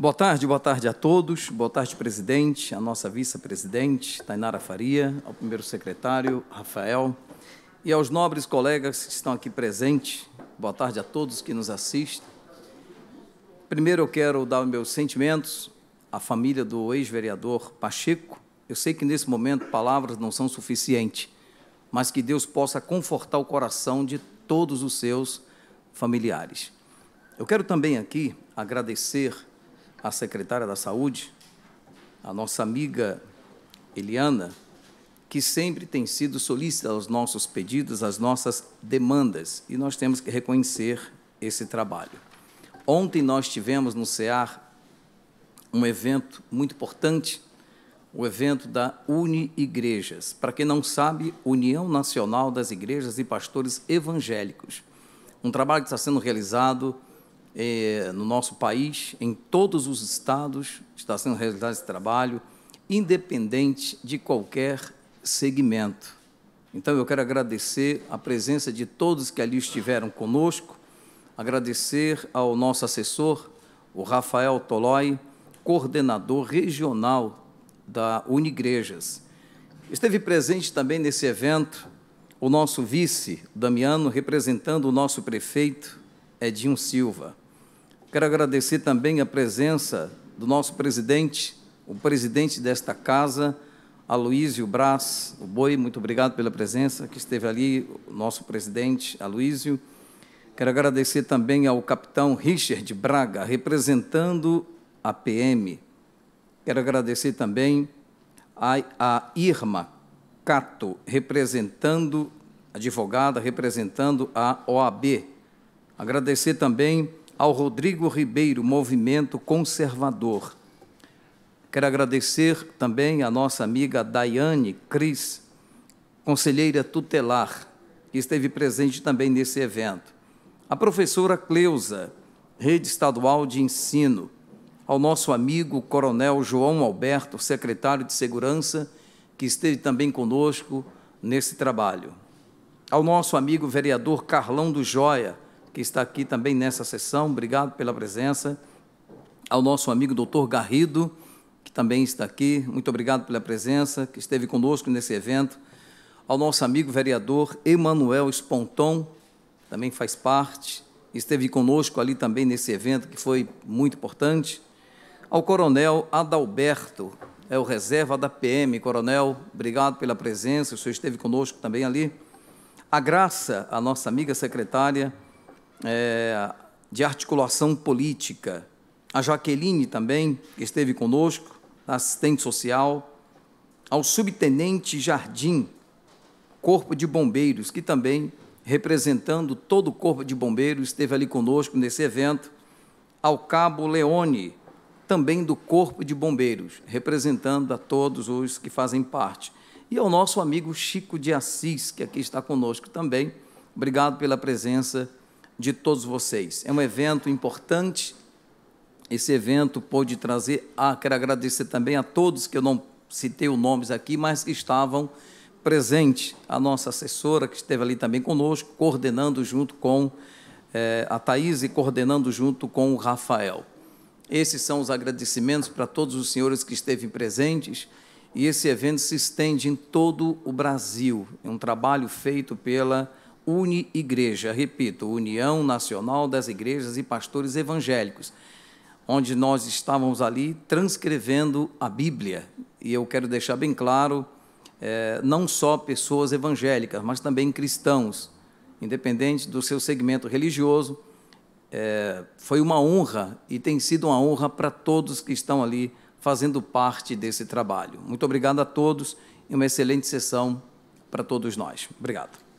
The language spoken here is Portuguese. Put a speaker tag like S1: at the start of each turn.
S1: Boa tarde, boa tarde a todos. Boa tarde, presidente, a nossa vice-presidente, Tainara Faria, ao primeiro secretário, Rafael, e aos nobres colegas que estão aqui presentes. Boa tarde a todos que nos assistem. Primeiro, eu quero dar meus sentimentos à família do ex-vereador Pacheco. Eu sei que nesse momento palavras não são suficientes, mas que Deus possa confortar o coração de todos os seus familiares. Eu quero também aqui agradecer a secretária da Saúde, a nossa amiga Eliana, que sempre tem sido solícita aos nossos pedidos, às nossas demandas, e nós temos que reconhecer esse trabalho. Ontem nós tivemos no CEAR um evento muito importante, o evento da Uni Igrejas. Para quem não sabe, União Nacional das Igrejas e Pastores Evangélicos. Um trabalho que está sendo realizado é, no nosso país, em todos os estados, está sendo realizado esse trabalho, independente de qualquer segmento. Então, eu quero agradecer a presença de todos que ali estiveram conosco, agradecer ao nosso assessor, o Rafael Tolói, coordenador regional da Unigrejas. Esteve presente também nesse evento o nosso vice, Damiano, representando o nosso prefeito, Edinho Silva. Quero agradecer também a presença do nosso presidente, o presidente desta casa, Aloísio Braz, o Boi, muito obrigado pela presença, que esteve ali, o nosso presidente, Aloísio. Quero agradecer também ao capitão Richard Braga, representando a PM. Quero agradecer também a, a Irma Cato, representando, advogada, representando a OAB. Agradecer também ao Rodrigo Ribeiro, Movimento Conservador. Quero agradecer também à nossa amiga Daiane Cris, conselheira tutelar, que esteve presente também nesse evento. A professora Cleusa, Rede Estadual de Ensino. Ao nosso amigo Coronel João Alberto, secretário de Segurança, que esteve também conosco nesse trabalho. Ao nosso amigo vereador Carlão do Joia, que está aqui também nessa sessão, obrigado pela presença. Ao nosso amigo doutor Garrido, que também está aqui, muito obrigado pela presença, que esteve conosco nesse evento. Ao nosso amigo vereador Emanuel Esponton, também faz parte, esteve conosco ali também nesse evento, que foi muito importante. Ao coronel Adalberto, é o reserva da PM. Coronel, obrigado pela presença, o senhor esteve conosco também ali. A Graça, a nossa amiga secretária, é, de articulação política. A Jaqueline também esteve conosco, assistente social. Ao subtenente Jardim, Corpo de Bombeiros, que também, representando todo o Corpo de Bombeiros, esteve ali conosco nesse evento. Ao cabo Leone, também do Corpo de Bombeiros, representando a todos os que fazem parte. E ao nosso amigo Chico de Assis, que aqui está conosco também. Obrigado pela presença de todos vocês. É um evento importante. Esse evento pôde trazer. Ah, quero agradecer também a todos que eu não citei os nomes aqui, mas que estavam presentes. A nossa assessora, que esteve ali também conosco, coordenando junto com eh, a Thaís e coordenando junto com o Rafael. Esses são os agradecimentos para todos os senhores que estevem presentes. E esse evento se estende em todo o Brasil. É um trabalho feito pela Uni-Igreja, repito, União Nacional das Igrejas e Pastores Evangélicos, onde nós estávamos ali transcrevendo a Bíblia. E eu quero deixar bem claro, é, não só pessoas evangélicas, mas também cristãos, independente do seu segmento religioso, é, foi uma honra e tem sido uma honra para todos que estão ali fazendo parte desse trabalho. Muito obrigado a todos e uma excelente sessão para todos nós. Obrigado.